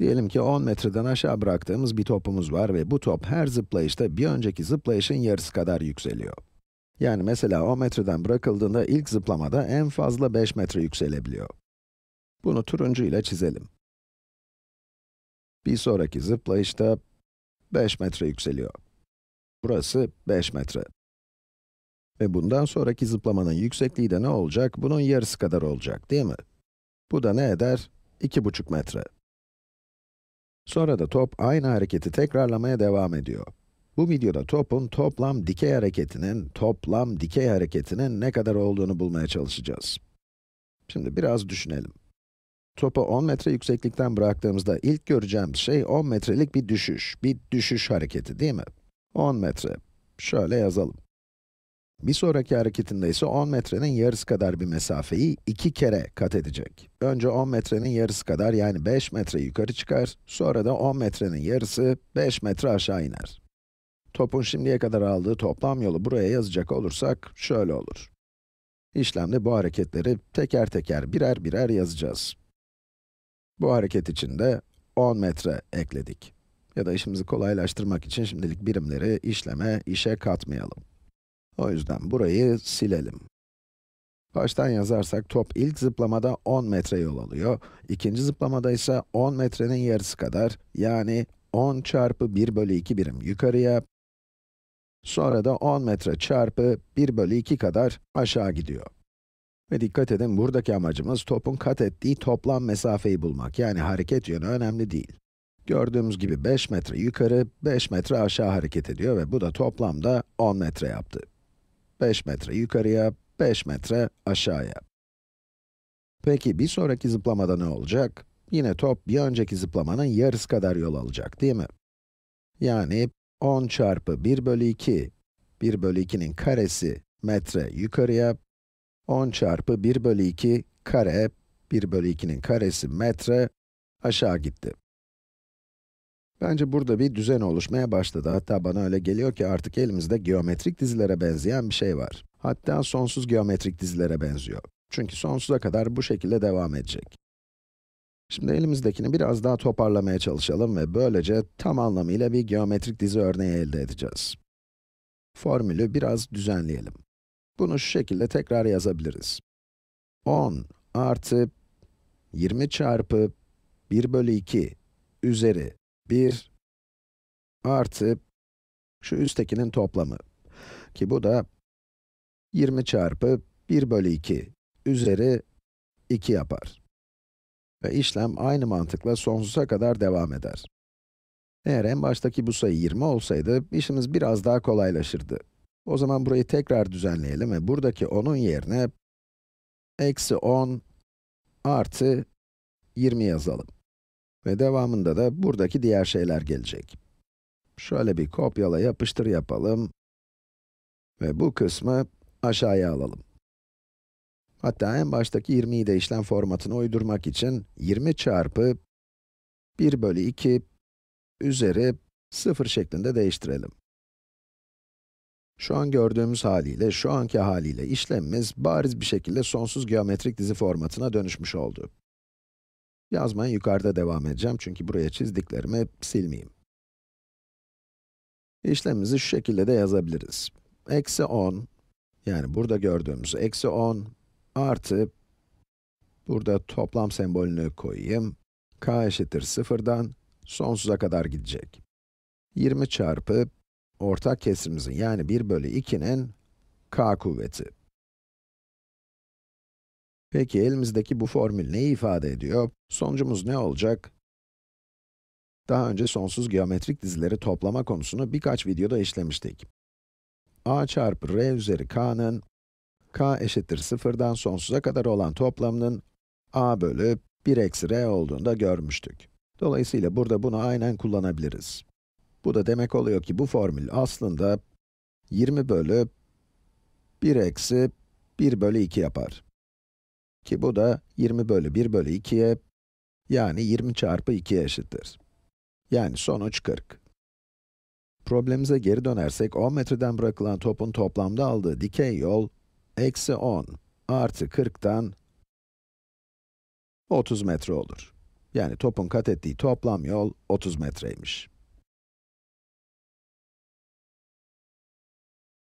Diyelim ki 10 metreden aşağı bıraktığımız bir topumuz var ve bu top her zıplayışta bir önceki zıplayışın yarısı kadar yükseliyor. Yani mesela 10 metreden bırakıldığında ilk zıplamada en fazla 5 metre yükselebiliyor. Bunu turuncu ile çizelim. Bir sonraki zıplayışta 5 metre yükseliyor. Burası 5 metre. Ve bundan sonraki zıplamanın yüksekliği de ne olacak? Bunun yarısı kadar olacak, değil mi? Bu da ne eder? 2,5 metre. Sonra da top aynı hareketi tekrarlamaya devam ediyor. Bu videoda topun toplam dikey hareketinin, toplam dikey hareketinin ne kadar olduğunu bulmaya çalışacağız. Şimdi biraz düşünelim. Topu 10 metre yükseklikten bıraktığımızda ilk göreceğimiz şey 10 metrelik bir düşüş, bir düşüş hareketi değil mi? 10 metre. Şöyle yazalım. Bir sonraki hareketinde ise 10 metrenin yarısı kadar bir mesafeyi iki kere kat edecek. Önce 10 metrenin yarısı kadar yani 5 metre yukarı çıkar, sonra da 10 metrenin yarısı 5 metre aşağı iner. Topun şimdiye kadar aldığı toplam yolu buraya yazacak olursak şöyle olur. İşlemde bu hareketleri teker teker birer birer yazacağız. Bu hareket için de 10 metre ekledik. Ya da işimizi kolaylaştırmak için şimdilik birimleri işleme, işe katmayalım. O yüzden burayı silelim. Baştan yazarsak top ilk zıplamada 10 metre yol alıyor. İkinci zıplamada ise 10 metrenin yarısı kadar, yani 10 çarpı 1 bölü 2 birim yukarıya, sonra da 10 metre çarpı 1 bölü 2 kadar aşağı gidiyor. Ve dikkat edin, buradaki amacımız topun kat ettiği toplam mesafeyi bulmak, yani hareket yönü önemli değil. Gördüğümüz gibi 5 metre yukarı, 5 metre aşağı hareket ediyor ve bu da toplamda 10 metre yaptı. 5 metre yukarıya, 5 metre aşağıya. Peki bir sonraki zıplamada ne olacak? Yine top bir önceki zıplamanın yarısı kadar yol alacak değil mi? Yani 10 çarpı 1 bölü 2, 1 bölü 2'nin karesi metre yukarıya, 10 çarpı 1 bölü 2 kare, 1 bölü 2'nin karesi metre aşağı gitti. Bence burada bir düzen oluşmaya başladı. Hatta bana öyle geliyor ki artık elimizde geometrik dizilere benzeyen bir şey var. Hatta sonsuz geometrik dizilere benziyor. Çünkü sonsuza kadar bu şekilde devam edecek. Şimdi elimizdekini biraz daha toparlamaya çalışalım ve böylece tam anlamıyla bir geometrik dizi örneği elde edeceğiz. Formülü biraz düzenleyelim. Bunu şu şekilde tekrar yazabiliriz. 10 artı 20 çarpı 1 bölü 2 üzeri 1 artı şu üsttekinin toplamı ki bu da 20 çarpı 1 bölü 2 üzeri 2 yapar. Ve işlem aynı mantıkla sonsuza kadar devam eder. Eğer en baştaki bu sayı 20 olsaydı, işimiz biraz daha kolaylaşırdı. O zaman burayı tekrar düzenleyelim ve buradaki 10'un yerine eksi 10 artı 20 yazalım. Ve devamında da buradaki diğer şeyler gelecek. Şöyle bir kopyala yapıştır yapalım. Ve bu kısmı aşağıya alalım. Hatta en baştaki 20'yi de işlem formatına uydurmak için 20 çarpı 1 bölü 2 üzeri 0 şeklinde değiştirelim. Şu an gördüğümüz haliyle, şu anki haliyle işlemimiz bariz bir şekilde sonsuz geometrik dizi formatına dönüşmüş oldu. Yazmaya yukarıda devam edeceğim çünkü buraya çizdiklerimi silmeyeyim. İşlemimizi şu şekilde de yazabiliriz. Eksi 10, yani burada gördüğümüz eksi 10 artı, burada toplam sembolünü koyayım, k eşittir 0'dan sonsuza kadar gidecek. 20 çarpı ortak kesirimizin yani 1 bölü 2'nin k kuvveti. Peki elimizdeki bu formül neyi ifade ediyor? Sonucumuz ne olacak? Daha önce sonsuz geometrik dizileri toplama konusunu birkaç videoda işlemiştik. a çarpı r üzeri k'nın, k eşittir sıfırdan sonsuza kadar olan toplamının a bölü 1 eksi r olduğunda görmüştük. Dolayısıyla burada bunu aynen kullanabiliriz. Bu da demek oluyor ki bu formül aslında 20 bölü 1 eksi 1 bölü 2 yapar. Ki bu da 20 bölü 1 bölü 2'ye, yani 20 çarpı 2'ye eşittir. Yani sonuç 40. Problemimize geri dönersek, 10 metreden bırakılan topun toplamda aldığı dikey yol, eksi 10 artı 40'tan 30 metre olur. Yani topun kat ettiği toplam yol 30 metreymiş.